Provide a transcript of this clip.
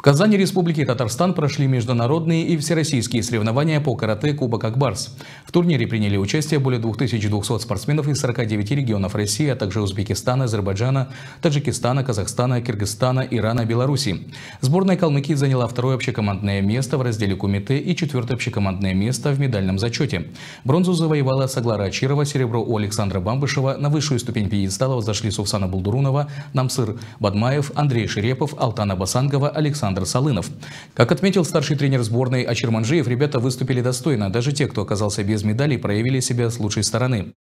В Казани Республики Татарстан прошли международные и всероссийские соревнования по карате Кубок Акбарс. В турнире приняли участие более 2200 спортсменов из 49 регионов России, а также Узбекистана, Азербайджана, Таджикистана, Казахстана, Киргизстана, Ирана, Беларуси. Сборная Калмыкии заняла второе общекомандное место в разделе кумите и четвертое общекомандное место в медальном зачете. Бронзу завоевала Саглара Ачирова, серебро у Александра Бамбышева, на высшую ступень пьедестала зашли Сувсана Булдурунова, Намсыр Бадмаев, Андрей Ширепов, Алтана Басангова, Александр Александр Салынов. Как отметил старший тренер сборной Ачерманжиев, ребята выступили достойно. Даже те, кто оказался без медалей, проявили себя с лучшей стороны.